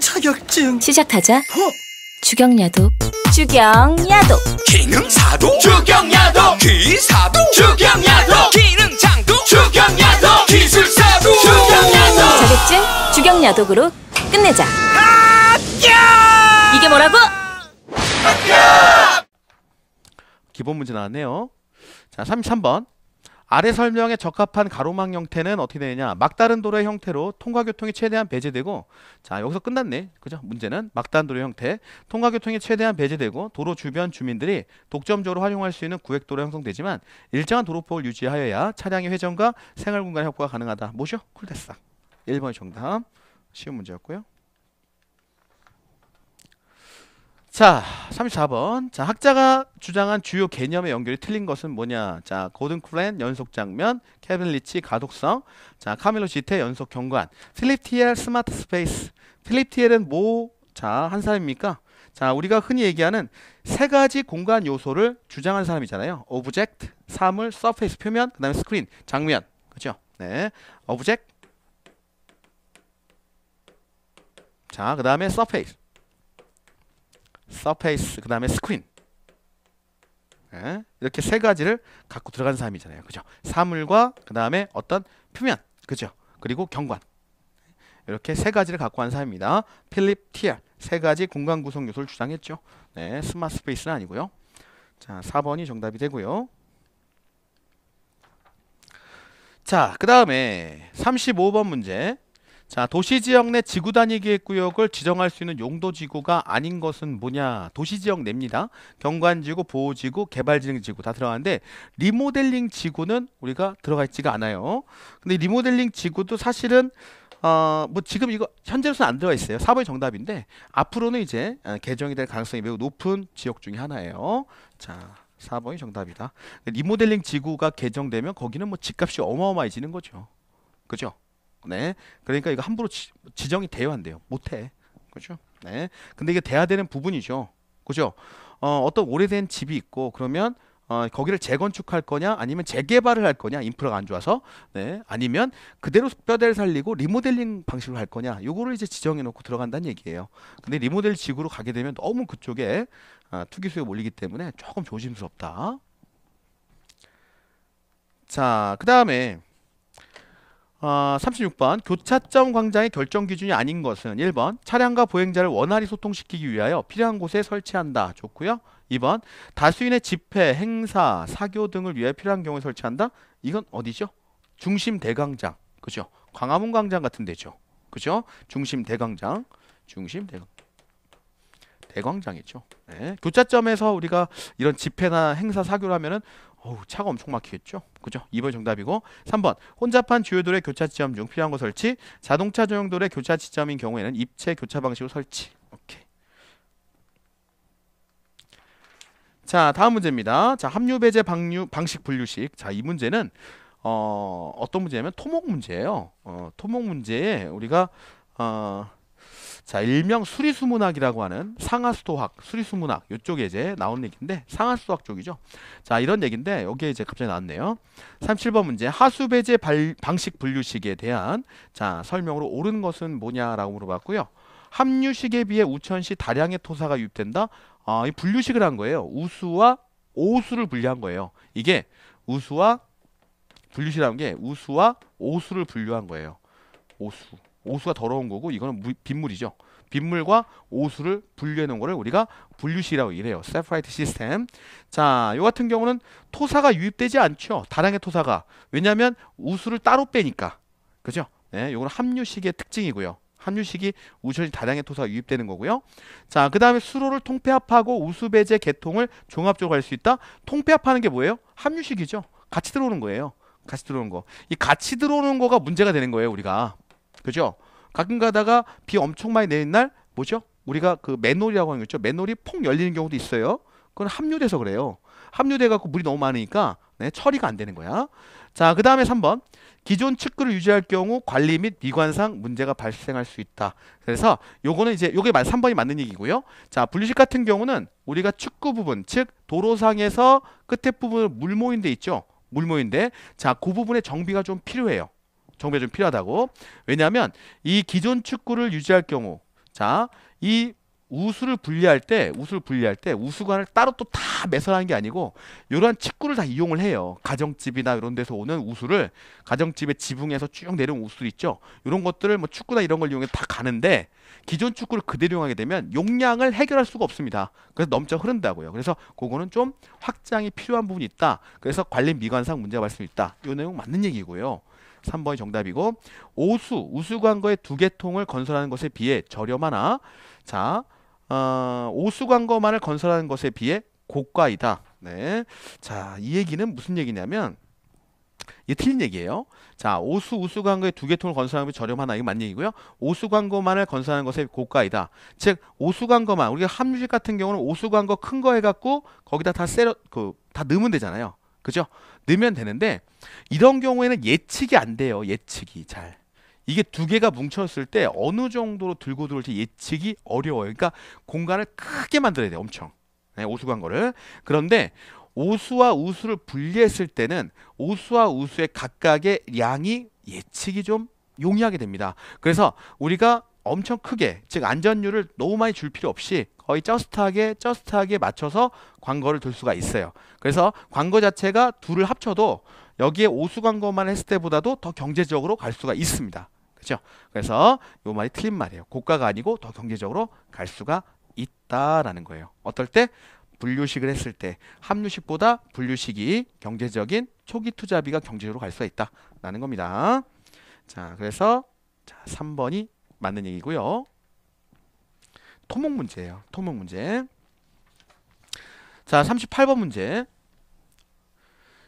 자격증 시작하자 어? 주경야도 주경야도 기능사도 주경야도 기사도 주경야도 기능장도 주경야도 기술사도 주경야도 자격증 주경야독으로 끝내자 이게 뭐라고? 기본 문제 나왔네요 자 33번 아래 설명에 적합한 가로막 형태는 어떻게 되느냐 막다른 도로의 형태로 통과교통이 최대한 배제되고 자 여기서 끝났네 그죠 문제는 막다른 도로 형태 통과교통이 최대한 배제되고 도로 주변 주민들이 독점적으로 활용할 수 있는 구획도로 형성되지만 일정한 도로폭을 유지하여야 차량의 회전과 생활공간 의 확보가 가능하다 뭐죠 쿨데스 1번이 정답 쉬운 문제였고요 자, 34번. 자, 학자가 주장한 주요 개념의 연결이 틀린 것은 뭐냐? 자, 고든 클랜 연속 장면, 케빈 리치 가독성, 자, 카밀로 지테 연속 경관, 필립 티엘 스마트 스페이스. 필립 티엘은 뭐, 자, 한 사람입니까? 자, 우리가 흔히 얘기하는 세 가지 공간 요소를 주장한 사람이잖아요. 오브젝트, 사물, 서페이스 표면, 그다음에 스크린, 장면. 그죠? 네. 오브젝트. 자, 그다음에 서페이스. 서페이스 그 다음에 스크린 예? 이렇게 세 가지를 갖고 들어간 사람이잖아요 그죠 사물과 그 다음에 어떤 표면 그죠 그리고 경관 이렇게 세 가지를 갖고 한 사람입니다 필립 티알 세 가지 공간 구성 요소를 주장했죠 네, 스마트 스페이스는 아니고요 자 4번이 정답이 되고요 자그 다음에 35번 문제 자, 도시지역 내 지구 단위 계획구역을 지정할 수 있는 용도지구가 아닌 것은 뭐냐? 도시지역 냅니다. 경관지구, 보호지구, 개발진흥지구 다 들어가는데 리모델링 지구는 우리가 들어가 있지가 않아요. 근데 리모델링 지구도 사실은 어, 뭐 지금 이거 현재로서는 안 들어가 있어요. 4번이 정답인데 앞으로는 이제 어, 개정이 될 가능성이 매우 높은 지역 중에 하나예요. 자, 4번이 정답이다. 리모델링 지구가 개정되면 거기는 뭐 집값이 어마어마해지는 거죠. 그죠? 네. 그러니까 이거 함부로 지, 정이 돼요안돼요 못해. 그렇죠? 네. 근데 이게 돼야 되는 부분이죠. 그죠? 어, 어떤 오래된 집이 있고 그러면 어, 거기를 재건축할 거냐 아니면 재개발을 할 거냐 인프라가 안 좋아서 네 아니면 그대로 뼈대를 살리고 리모델링 방식으로 할 거냐 요거를 이제 지정해 놓고 들어간다는 얘기예요 근데 리모델 지구로 가게 되면 너무 그쪽에 어, 투기 수에 몰리기 때문에 조금 조심스럽다 자그 다음에 어, 36번 교차점 광장의 결정 기준이 아닌 것은 1번 차량과 보행자를 원활히 소통시키기 위하여 필요한 곳에 설치한다 좋고요 2번 다수인의 집회, 행사, 사교 등을 위해 필요한 경우에 설치한다 이건 어디죠? 중심 대광장 그죠? 광화문 광장 같은 데죠 그죠? 중심 대광장 중심 대광 대광장이죠 네. 교차점에서 우리가 이런 집회나 행사 사교를 하면은 어우, 차가 엄청 막히겠죠? 그죠? 2번 정답이고 3번 혼잡한 주요 도로 교차 지점 중 필요한 거 설치 자동차 전용 도로 교차 지점인 경우에는 입체 교차 방식으로 설치 오케이 자 다음 문제입니다 자 합류 배제 방류 방식 분류식 자 이 문제는 어 어떤 문제냐면 토목 문제예요 어 토목 문제에 우리가 어 자, 일명 수리수문학이라고 하는 상하수도학, 수리수문학 요쪽에 이제 나온 얘기인데 상하수도학 쪽이죠. 자, 이런 얘기인데 여기에 이제 갑자기 나왔네요. 37번 문제 하수배제 발, 방식 분류식에 대한 자, 설명으로 옳은 것은 뭐냐라고 물어봤고요. 합류식에 비해 우천시 다량의 토사가 유입된다. 아, 이 분류식을 한 거예요. 우수와 오수를 분류한 거예요. 이게 우수와 분류식이라는게 우수와 오수를 분류한 거예요. 오수. 오수가 더러운 거고 이거는 물, 빗물이죠. 빗물과 오수를 분류해 놓은 거를 우리가 분류시라고 이래요. 세퍼레이트 시스템. 자, 요 같은 경우는 토사가 유입되지 않죠. 다량의 토사가. 왜냐하면 우수를 따로 빼니까. 그죠? 네, 요건 합류식의 특징이고요. 합류식이 우선이 다량의 토사가 유입되는 거고요. 자, 그 다음에 수로를 통폐합하고 우수배제 계통을 종합적으로 할 수 있다. 통폐합하는 게 뭐예요? 합류식이죠. 같이 들어오는 거예요. 같이 들어오는 거. 이 같이 들어오는 거가 문제가 되는 거예요, 우리가. 그죠? 가끔 가다가 비 엄청 많이 내린 날 뭐죠? 우리가 그 맨홀이라고 하는 거 있죠. 맨홀이 폭 열리는 경우도 있어요. 그건 합류돼서 그래요. 합류돼 갖고 물이 너무 많으니까 네, 처리가 안 되는 거야. 자, 그 다음에 3번. 기존 측근을 유지할 경우 관리 및 미관상 문제가 발생할 수 있다. 그래서 요거는 이제 요게 3번이 맞는 얘기고요. 자, 분리식 같은 경우는 우리가 축구 부분, 즉 도로상에서 끝에 부분을 물 모인 데 있죠. 물 모인 데. 자, 그부분에 정비가 좀 필요해요. 정비가 좀 필요하다고. 왜냐하면 이 기존 축구를 유지할 경우 자, 이 우수를 분리할 때 우수를 분리할 때 우수관을 따로 또 다 매설하는 게 아니고 이러한 축구를 다 이용을 해요 가정집이나 이런 데서 오는 우수를 가정집의 지붕에서 쭉 내려온 우수 있죠 이런 것들을 뭐 축구나 이런 걸 이용해 다 가는데 기존 축구를 그대로 이용하게 되면 용량을 해결할 수가 없습니다 그래서 넘쳐 흐른다고요 그래서 그거는 좀 확장이 필요한 부분이 있다 그래서 관리 미관상 문제가 발생있다이 내용 맞는 얘기고요 3번이 정답이고 오수, 우수관거의 두개 통을 건설하는 것에 비해 저렴하나 자, 어, 오수관거만을 건설하는 것에 비해 고가이다. 네. 자, 이 얘기는 무슨 얘기냐면 이게 틀린 얘기예요. 자, 오수 우수 관고의두개 통을 건설하는 것이 저렴하나 이게 맞는 얘기고요. 오수 관고만을 건설하는 것에 고가이다. 즉 오수 관고만 우리가 합류식 같은 경우는 오수 관고큰거 해갖고 거기다 다 세려 그다 넣으면 되잖아요. 그죠? 넣으면 되는데 이런 경우에는 예측이 안 돼요. 예측이 잘. 이게 두 개가 뭉쳤을 때 어느 정도로 들고 들어올지 예측이 어려워요. 그러니까 공간을 크게 만들어야 돼요. 엄청. 네, 오수관 거를. 그런데 오수와 우수를 분리했을 때는 오수와 우수의 각각의 양이 예측이 좀 용이하게 됩니다. 그래서 우리가 엄청 크게 즉 안전율을 너무 많이 줄 필요 없이 거의 저스트하게 저스트하게 맞춰서 광고를 둘 수가 있어요. 그래서 광고 자체가 둘을 합쳐도 여기에 오수 광고만 했을 때보다도 더 경제적으로 갈 수가 있습니다. 그렇죠? 그래서 이 말이 틀린 말이에요. 고가가 아니고 더 경제적으로 갈 수가 있다라는 거예요. 어떨 때 분류식을 했을 때 합류식보다 분류식이 경제적인 초기 투자비가 경제적으로 갈 수가 있다라는 겁니다. 자, 그래서 자, 3번이 맞는 얘기고요. 토목 문제예요. 토목 문제. 자, 38번 문제.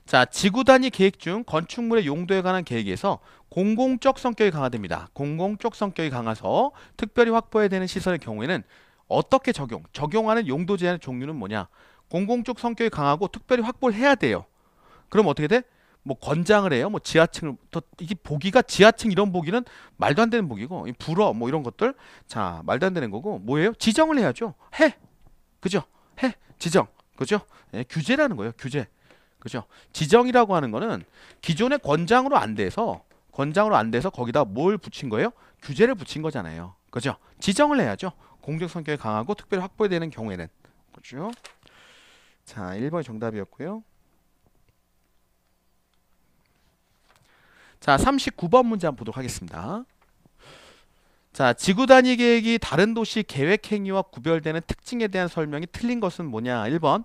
자, 지구 단위 계획 중 건축물의 용도에 관한 계획에서 공공적 성격이 강화됩니다. 공공적 성격이 강화서 특별히 확보해야 되는 시설의 경우에는 어떻게 적용? 적용하는 용도 제한의 종류는 뭐냐? 공공적 성격이 강하고 특별히 확보를 해야 돼요. 그럼 어떻게 돼? 뭐 권장을 해요. 뭐 지하층을 더 이게 보기가 지하층 이런 보기는 말도 안 되는 보기고 불어 뭐 이런 것들 자 말도 안 되는 거고 뭐예요? 지정을 해야죠. 해 그죠? 해 지정 그죠? 예, 규제라는 거예요. 규제 그죠? 지정이라고 하는 거는 기존의 권장으로 안 돼서 권장으로 안 돼서 거기다 뭘 붙인 거예요? 규제를 붙인 거잖아요. 그죠? 지정을 해야죠. 공적 성격이 강하고 특별히 확보되는 경우에는 그죠? 자, 1번 정답이었고요. 자 39번 문제 한번 보도록 하겠습니다. 자 지구 단위 계획이 다른 도시 계획 행위와 구별되는 특징에 대한 설명이 틀린 것은 뭐냐 1번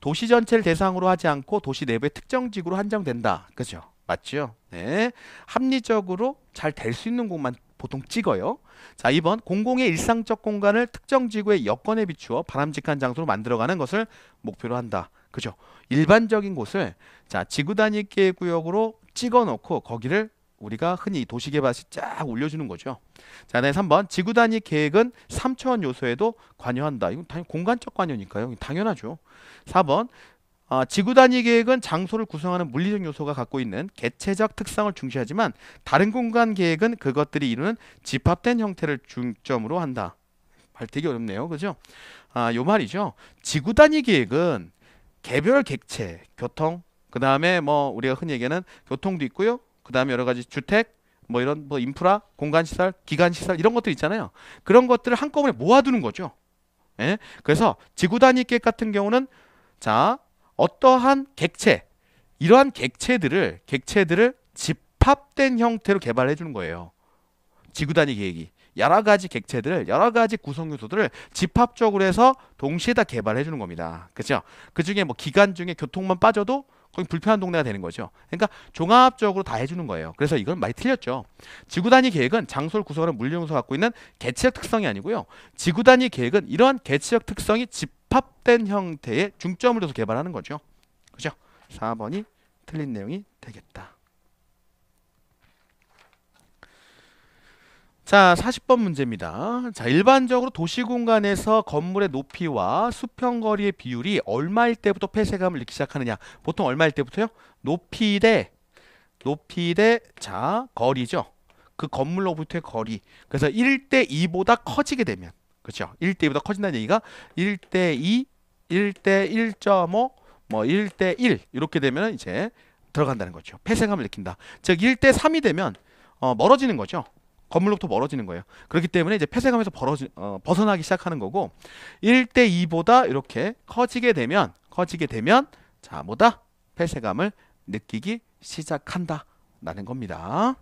도시 전체를 대상으로 하지 않고 도시 내부의 특정 지구로 한정된다 그죠 맞죠 네 합리적으로 잘 될 수 있는 곳만 보통 찍어요 자 2번 공공의 일상적 공간을 특정 지구의 여건에 비추어 바람직한 장소로 만들어가는 것을 목표로 한다 그죠? 일반적인 곳을 자 지구 단위계 구역으로 찍어 놓고 거기를 우리가 흔히 도시개발시 쫙 올려주는 거죠. 자, 다 3번 지구 단위 계획은 3차원 요소에도 관여한다. 이건 당연 히 공간적 관여니까요. 당연하죠. 4번 아, 지구 단위 계획은 장소를 구성하는 물리적 요소가 갖고 있는 개체적 특성을 중시하지만 다른 공간 계획은 그것들이 이루는 집합된 형태를 중점으로 한다. 발되기 어렵네요. 그죠? 아, 요 말이죠. 지구 단위 계획은 개별 객체, 교통, 그 다음에 뭐 우리가 흔히 얘기하는 교통도 있고요. 그 다음에 여러 가지 주택, 뭐 이런 뭐 인프라, 공간시설, 기관시설 이런 것들 있잖아요. 그런 것들을 한꺼번에 모아두는 거죠. 예? 그래서 지구 단위 계획 같은 경우는 자 어떠한 객체, 이러한 객체들을 객체들을 집합된 형태로 개발해 주는 거예요. 지구 단위 계획이. 여러 가지 객체들을 여러 가지 구성 요소들을 집합적으로 해서 동시에 다 개발해 주는 겁니다. 그죠그 중에 뭐 기간 중에 교통만 빠져도 거기 불편한 동네가 되는 거죠. 그러니까 종합적으로 다 해주는 거예요. 그래서 이걸 많이 틀렸죠. 지구 단위 계획은 장소를 구성하는 물리용소 갖고 있는 개체적 특성이 아니고요. 지구 단위 계획은 이러한 개체적 특성이 집합된 형태의 중점을 둬서 개발하는 거죠. 그죠? 4번이 틀린 내용이 되겠다. 자, 40번 문제입니다. 자, 일반적으로 도시 공간에서 건물의 높이와 수평거리의 비율이 얼마일 때부터 폐쇄감을 느끼기 시작하느냐? 보통 얼마일 때부터요? 높이 대 높이 대 자, 거리죠. 그 건물로부터의 거리. 그래서 1대 2보다 커지게 되면. 그렇죠? 1대 2보다 커진다는 얘기가 1대 2, 1대 1.5, 뭐 1대 1 이렇게 되면 이제 들어간다는 거죠. 폐쇄감을 느낀다. 즉 1대 3이 되면 어, 멀어지는 거죠. 건물로부터 멀어지는 거예요. 그렇기 때문에 이제 폐쇄감에서 벌어지, 어, 벗어나기 시작하는 거고 1대 2보다 이렇게 커지게 되면 커지게 되면 자 뭐다 폐쇄감을 느끼기 시작한다라는 겁니다.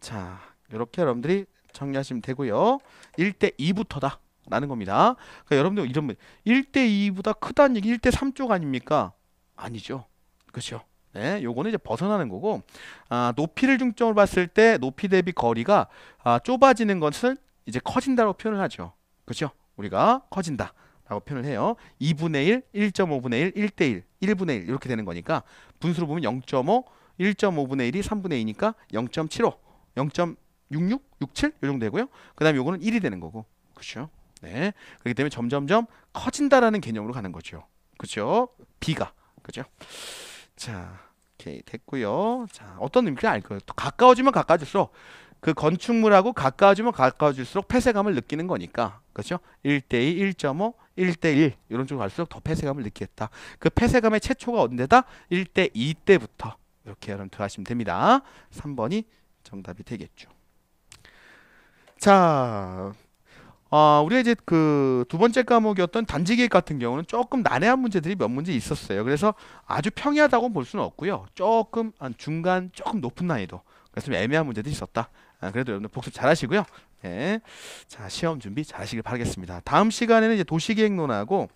자 이렇게 여러분들이 정리하시면 되고요. 1대 2부터다. 라는 겁니다. 그러니까 여러분들 이런 1대 2보다 크다는 얘기 1대 3쪽 아닙니까? 아니죠. 그렇죠. 네, 요거는 이제 벗어나는 거고 아, 높이를 중점으로 봤을 때 높이 대비 거리가 아, 좁아지는 것은 이제 커진다고 표현을 하죠. 그렇죠? 우리가 커진다. 라고 표현을 해요. 2분의 1, 1.5분의 1, 1대 1, 1분의 1 이렇게 되는 거니까 분수로 보면 0.5, 1.5분의 1이 3분의 2니까 0.75, 0.66, 67 요 정도 되고요. 그 다음에 요거는 1이 되는 거고. 그렇죠? 네. 그렇기 때문에 점점점 커진다라는 개념으로 가는 거죠. 그렇죠? 비가 그렇죠? 자, 오케이 됐고요. 자, 어떤 의미인지 알 거예요. 가까워지면 가까워질수록 그 건축물하고 가까워지면 가까워질수록 폐쇄감을 느끼는 거니까. 그렇죠? 1대2, 1.5, 1대1 이런 쪽으로 갈수록 더 폐쇄감을 느끼겠다. 그 폐쇄감의 최초가 언제다? 1대2 때부터. 이렇게 여러분들 어가시면 됩니다. 3번이 정답이 되겠죠. 자, 어, 우리가 이제 그 두 번째 과목이었던 단지계획 같은 경우는 조금 난해한 문제들이 몇 문제 있었어요. 그래서 아주 평이하다고 볼 수는 없고요. 조금 한 중간, 조금 높은 난이도. 그래서 좀 애매한 문제들이 있었다. 아, 그래도 여러분들 복습 잘하시고요. 예. 자, 시험 준비 잘하시길 바라겠습니다. 다음 시간에는 이제 도시계획론하고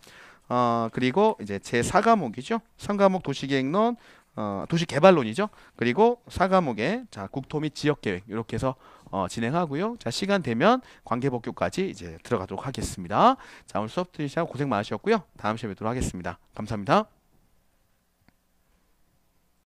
어, 그리고 이제 제 4과목이죠. 3과목 도시계획론, 어, 도시개발론이죠. 그리고 4과목에 자, 국토 및 지역계획 이렇게 해서 어, 진행하고요. 자 시간 되면 관계법규까지 이제 들어가도록 하겠습니다. 자 오늘 수업 들으시고 고생 많으셨고요. 다음 시간에 뵙도록 하겠습니다. 감사합니다.